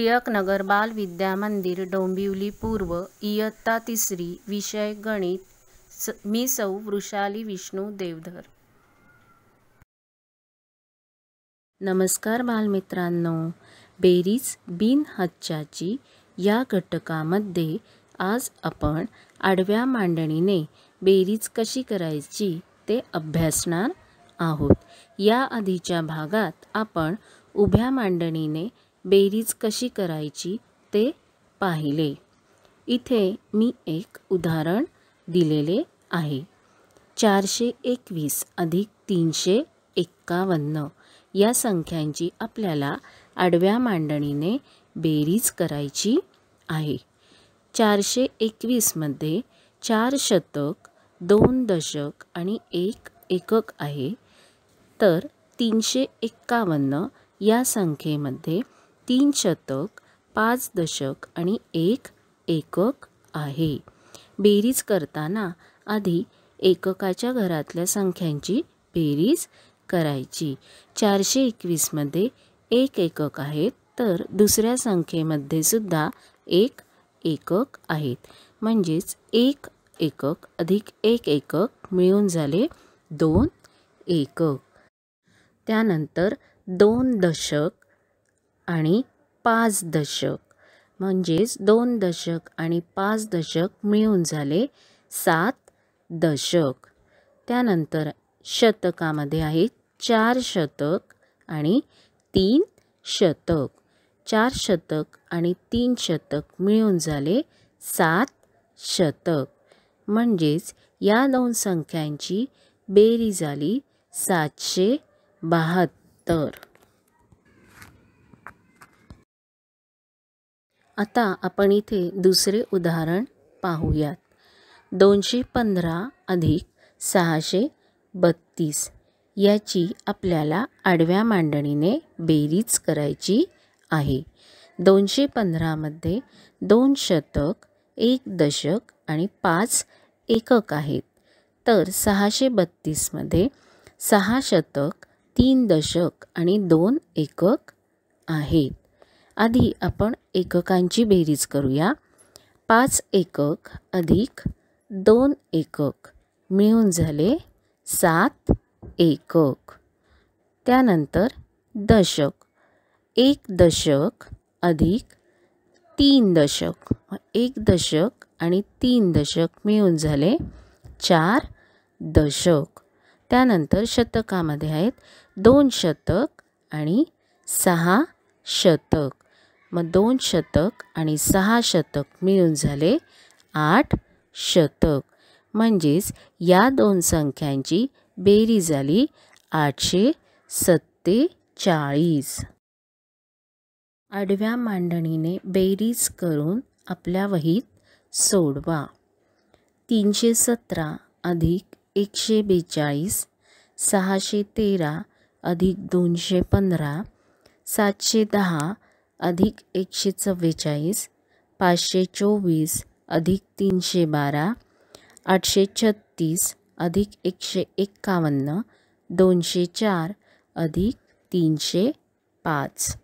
नगर बाल विद्या मंदिर डोंबिवली पूर्व इयत्ता तिसरी विषय गणित मी सौ वृषाली विष्णू देवधर नमस्कार बालमित्रांनो बेरीज बिन हच्चाची या घटकामध्ये आज आपण आडव्या मांडणीने बेरीज कशी करायची ते अभ्यासणार आहोत या आधीच्या भागात आपण उभ्या मांडणीने बेरीज कशी करायची ते पाहिले इथे मी एक उदाहरण दिलेले आहे चारशे एकवीस अधिक तीनशे एक्कावन्न या संख्यांची आपल्याला आडव्या मांडणीने बेरीज करायची आहे चारशे एकवीसमध्ये चार शतक दोन दशक आणि एक एकक आहे तर तीनशे एक्कावन्न या संख्येमध्ये तीन शतक पाच दशक आणि एक एकक आहे बेरीज करताना आधी एककाच्या घरातल्या संख्यांची बेरीज करायची चारशे एकवीसमध्ये एक एकक आहेत तर दुसऱ्या संख्येमध्ये सुद्धा एक एकक आहेत म्हणजेच एक एकक अधिक एक एकक मिळून झाले दोन एकक त्यानंतर दोन दशक आणि पाच दशक म्हणजेच दोन दशक आणि पाच दशक मिळून झाले सात दशक त्यानंतर शतकामध्ये आहे चार शतक आणि तीन शतक चार शतक आणि तीन शतक मिळून झाले सात शतक म्हणजेच या दोन संख्यांची बेरी झाली सातशे बहात्तर आता आपण इथे दुसरे उदाहरण पाहूयात दोनशे पंधरा अधिक सहाशे बत्तीस याची आपल्याला आडव्या मांडणीने बेरीज करायची आहे दोनशे पंधरामध्ये दोन शतक एक दशक आणि पाच एकक आहेत तर सहाशे बत्तीसमध्ये सहा शतक तीन दशक आणि दोन एकक आहेत आधी आपण एककांची बेरीज करूया पाच एकक अधिक दोन एकक मिळून झाले सात एकक त्यानंतर दशक एक दशक अधिक तीन दशक एक दशक आणि तीन दशक मिळून झाले चार दशक त्यानंतर शतकामध्ये आहेत दोन शतक आणि सहा शतक मग दोन शतक आणि सहा शतक मिळून झाले आठ शतक म्हणजेच या दोन संख्यांची बेरी झाली आठशे सत्तेचाळीस आडव्या मांडणीने बेरीज करून आपल्या वहीत सोडवा तीनशे सतरा अधिक एकशे बेचाळीस सहाशे तेरा अधिक दोनशे पंधरा सातशे दहा अधिक एकशे चव्वेचाळीस पाचशे चोवीस अधिक तीनशे बारा आठशे छत्तीस अधिक एकशे एक्कावन्न दोनशे चार अधिक तीनशे पाच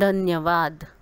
धन्यवाद